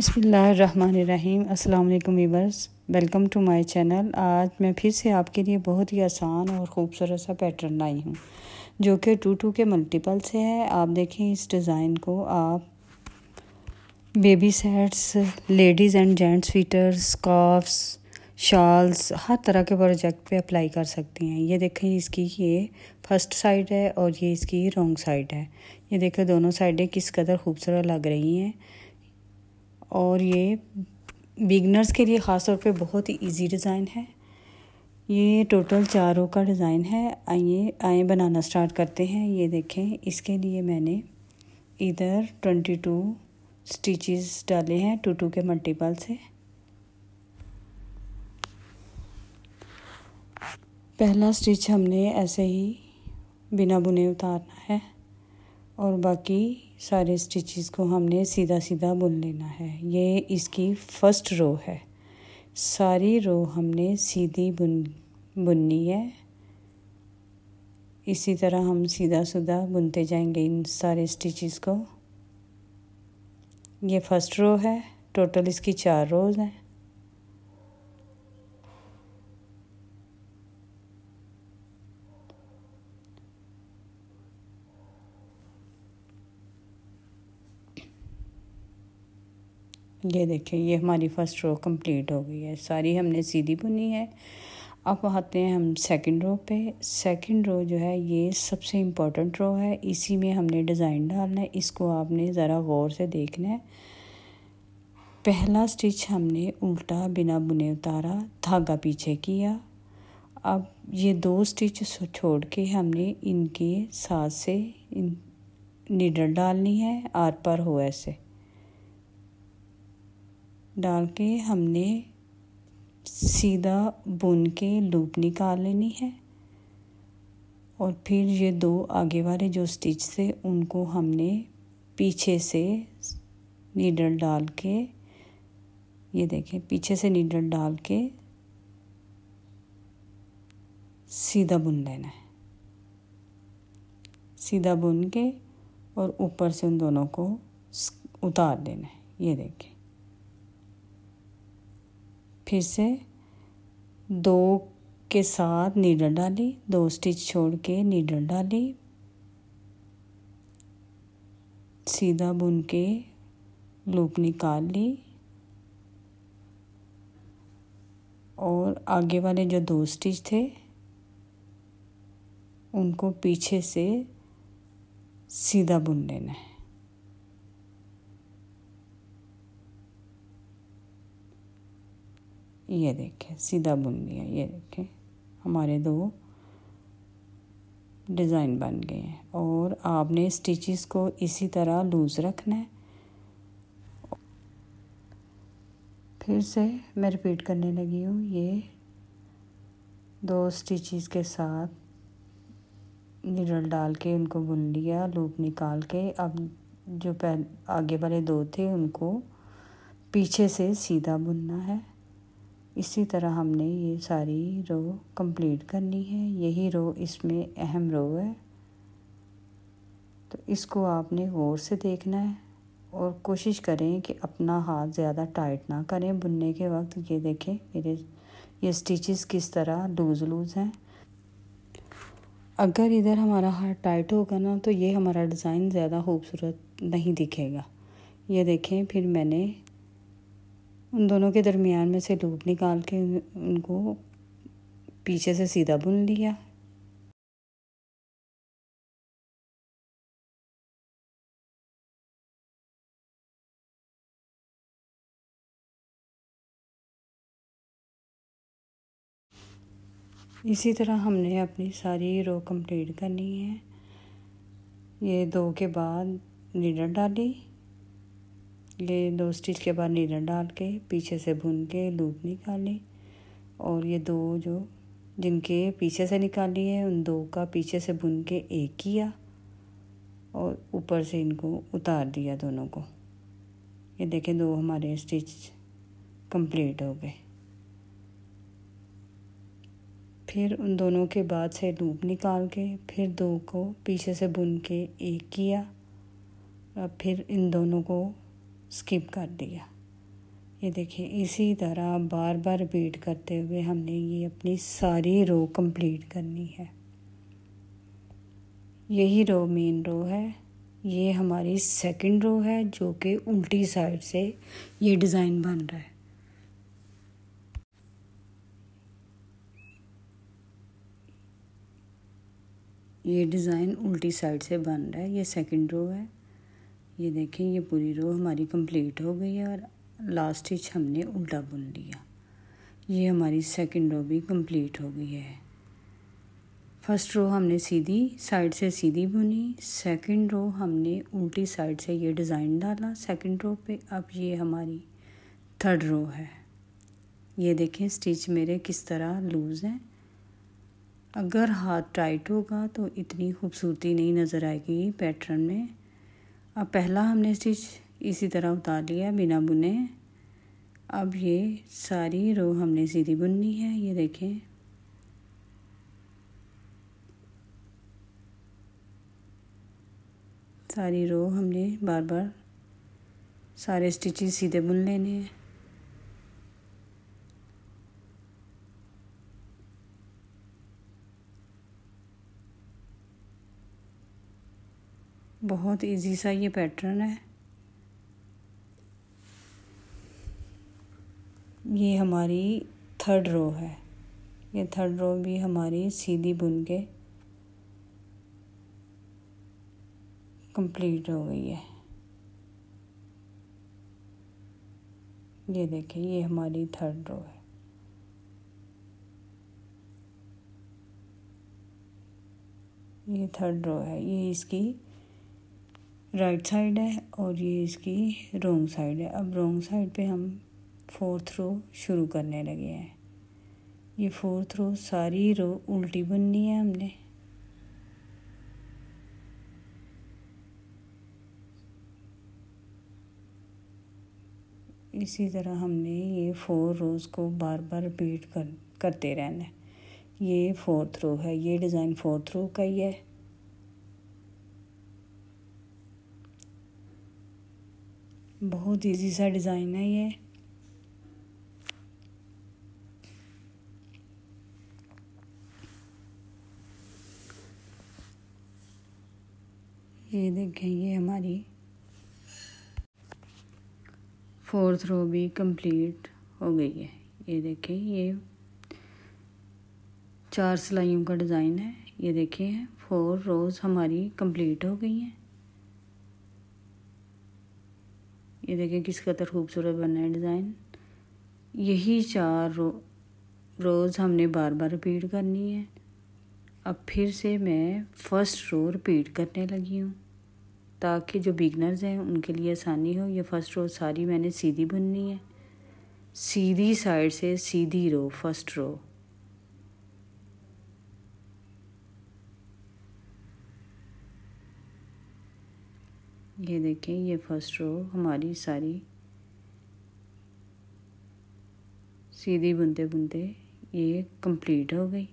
बसमीम अल्लाम welcome to my channel आज मैं फिर से आपके लिए बहुत ही आसान और ख़ूबसूरत सा पैटर्न लाई हूँ जो कि टू टू के मल्टीपल से है आप देखें इस डिज़ाइन को आप baby sets ladies and gents sweaters scarfs shawls हर तरह के प्रोजेक्ट पे अप्लाई कर सकते हैं ये देखें इसकी ये फर्स्ट साइड है और ये इसकी रॉन्ग साइड है ये देखें दोनों साइडें किस कदर खूबसूरत लग रही हैं और ये बिगनर्स के लिए ख़ास तौर पे बहुत ही इजी डिज़ाइन है ये टोटल चारों का डिज़ाइन है आइए आए बनाना स्टार्ट करते हैं ये देखें इसके लिए मैंने इधर ट्वेंटी टू स्टिचेस डाले हैं टू टू के मल्टीपल से पहला स्टिच हमने ऐसे ही बिना बुने उतारना है और बाकी सारे स्टिचेस को हमने सीधा सीधा बुन लेना है ये इसकी फर्स्ट रो है सारी रो हमने सीधी बुन बुननी है इसी तरह हम सीधा सीधा बुनते जाएंगे इन सारे स्टिचेस को ये फर्स्ट रो है टोटल इसकी चार रोज़ हैं ये देखें ये हमारी फर्स्ट रो कंप्लीट हो गई है सारी हमने सीधी बुनी है अब आते हैं हम सेकंड रो पे सेकंड रो जो है ये सबसे इम्पोर्टेंट रो है इसी में हमने डिज़ाइन डालना है इसको आपने ज़रा गौर से देखना है पहला स्टिच हमने उल्टा बिना बुने उतारा धागा पीछे किया अब ये दो स्टिच छोड़ के हमने इनके साथ से इन नीडल डालनी है आर पर हो ऐसे डाल के हमने सीधा बुन के लूप निकाल लेनी है और फिर ये दो आगे वाले जो स्टिच थे उनको हमने पीछे से नीडल डाल के ये देखें पीछे से नीडल डाल के सीधा बुन लेना है सीधा बुन के और ऊपर से उन दोनों को उतार देना है ये देखें फिर से दो के साथ नीडल डाली दो स्टिच छोड़ के नीडल डाली सीधा बुन के लूप निकाल ली और आगे वाले जो दो स्टिच थे उनको पीछे से सीधा बुन लेना है ये देखें सीधा बुन लिया ये देखें हमारे दो डिज़ाइन बन गए हैं और आपने स्टिचेस को इसी तरह लूज़ रखना है फिर से मैं रिपीट करने लगी हूँ ये दो स्टिचेस के साथ निडल डाल के उनको बुन लिया लूप निकाल के अब जो पहले आगे वाले दो थे उनको पीछे से सीधा बुनना है इसी तरह हमने ये सारी रो कंप्लीट करनी है यही रो इसमें अहम रो है तो इसको आपने गौर से देखना है और कोशिश करें कि अपना हाथ ज़्यादा टाइट ना करें बुनने के वक्त ये देखें मेरे ये स्टिचेस किस तरह लूज़ लूज़ हैं अगर इधर हमारा हाथ टाइट होगा ना तो ये हमारा डिज़ाइन ज़्यादा खूबसूरत नहीं दिखेगा ये देखें फिर मैंने उन दोनों के दरमियान में से लूप निकाल के उनको पीछे से सीधा बुन लिया इसी तरह हमने अपनी सारी रो कंप्लीट करनी है ये दो के बाद लीडर डाली ये दो स्टिच के बाद नीला डाल के पीछे से भुन के लूप निकाली और ये दो जो जिनके पीछे से निकाली है उन दो का पीछे से भुन के एक किया और ऊपर से इनको उतार दिया दोनों को ये देखें दो हमारे स्टिच कंप्लीट हो गए फिर उन दोनों के बाद से लूप निकाल के फिर दो को पीछे से बुन के एक किया और फिर इन दोनों को स्किप कर दिया ये देखिए इसी तरह बार बार रिपीट करते हुए हमने ये अपनी सारी रो कंप्लीट करनी है यही रो मेन रो है ये हमारी सेकंड रो है जो कि उल्टी साइड से ये डिज़ाइन बन रहा है ये डिज़ाइन उल्टी साइड से बन रहा है ये सेकंड रो है ये देखें ये पूरी रो हमारी कंप्लीट हो गई है और लास्ट स्टिच हमने उल्टा बुन लिया ये हमारी सेकंड रो भी कंप्लीट हो गई है फर्स्ट रो हमने सीधी साइड से सीधी बुनी सेकंड रो हमने उल्टी साइड से ये डिज़ाइन डाला सेकंड रो पे अब ये हमारी थर्ड रो है ये देखें स्टिच मेरे किस तरह लूज़ हैं अगर हाथ टाइट होगा तो इतनी खूबसूरती नहीं नज़र आएगी पैटर्न में अब पहला हमने स्टिच इसी तरह उतार लिया बिना बुने अब ये सारी रो हमने सीधी बुननी है ये देखें सारी रो हमने बार बार सारे स्टिचेस सीधे बुन लेने हैं बहुत इजी सा ये पैटर्न है ये हमारी थर्ड रो है ये थर्ड रो भी हमारी सीधी बुन के कंप्लीट हो गई है ये देखिए ये हमारी थर्ड रो है ये थर्ड रो है ये इसकी राइट साइड है और ये इसकी रोंग साइड है अब रोंग साइड पे हम फोर्थ रो शुरू करने लगे हैं ये फोर्थ रो सारी रो उल्टी बननी है हमने इसी तरह हमने ये फोर रोज़ को बार बार रिपीट कर करते रहना है ये फोर्थ रो है ये डिज़ाइन फोर्थ रो का ही है बहुत इजी सा डिज़ाइन है ये ये देखें ये हमारी फोर्थ रो भी कंप्लीट हो गई है ये देखें ये चार सिलाइयों का डिज़ाइन है ये देखें फोर रोज़ हमारी कंप्लीट हो गई हैं ये देखें किस कदर खूबसूरत बना है डिज़ाइन यही चार रो रोज़ हमने बार बार रिपीट करनी है अब फिर से मैं फ़र्स्ट रो रिपीट करने लगी हूँ ताकि जो बिगनर्स हैं उनके लिए आसानी हो ये फ़र्स्ट रो सारी मैंने सीधी बुननी है सीधी साइड से सीधी रो फर्स्ट रो ये देखें ये फर्स्ट रो हमारी सारी सीधी बुनते बुनते ये कंप्लीट हो गई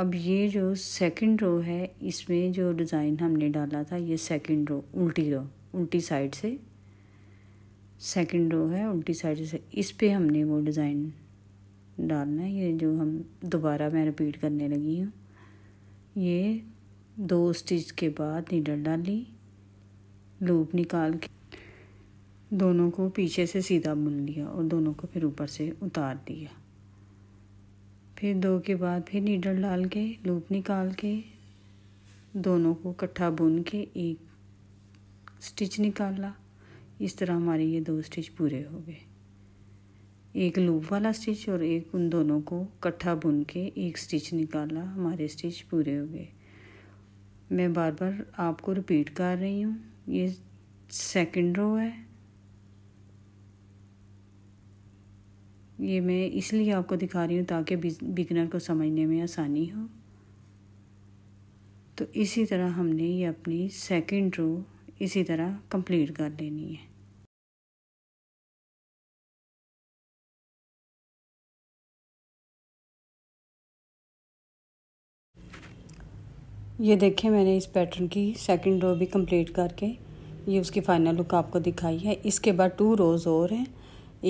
अब ये जो सेकंड रो है इसमें जो डिज़ाइन हमने डाला था ये सेकंड रो उल्टी रो उल्टी साइड से सेकंड रो है उल्टी साइड से इस पे हमने वो डिज़ाइन डालना है ये जो हम दोबारा मैं रिपीट करने लगी हूँ ये दो स्टिच के बाद नीडल डाली लूप निकाल के दोनों को पीछे से सीधा बुन लिया और दोनों को फिर ऊपर से उतार दिया फिर दो के बाद फिर नीडल डाल के लूप निकाल के दोनों को इकट्ठा बुन के एक स्टिच निकाला इस तरह हमारे ये दो स्टिच पूरे हो गए एक लूप वाला स्टिच और एक उन दोनों को इकट्ठा बुन के एक स्टिच निकाला हमारे स्टिच पूरे हो गए मैं बार बार आपको रिपीट कर रही हूँ ये सेकंड रो है ये मैं इसलिए आपको दिखा रही हूँ ताकि बिगनर को समझने में आसानी हो तो इसी तरह हमने ये अपनी सेकंड रो इसी तरह कंप्लीट कर लेनी है ये देखिए मैंने इस पैटर्न की सेकंड रो भी कंप्लीट करके ये उसकी फाइनल लुक आपको दिखाई है इसके बाद टू रोज़ और हैं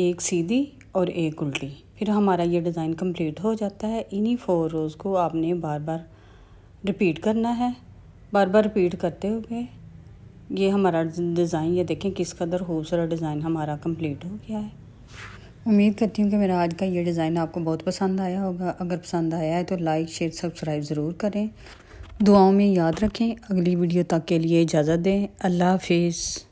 एक सीधी और एक उल्टी फिर हमारा ये डिज़ाइन कंप्लीट हो जाता है इन्हीं फोर रोज़ को आपने बार बार रिपीट करना है बार बार रिपीट करते हुए ये हमारा डिज़ाइन ये देखें किस कदर खूबसूरत डिज़ाइन हमारा कंप्लीट हो गया है उम्मीद करती हूँ कि मेरा आज का ये डिज़ाइन आपको बहुत पसंद आया होगा अगर पसंद आया है तो लाइक शेयर सब्सक्राइब ज़रूर करें दुआओं में याद रखें अगली वीडियो तक के लिए इजाज़त दें अल्लाह हाफिज़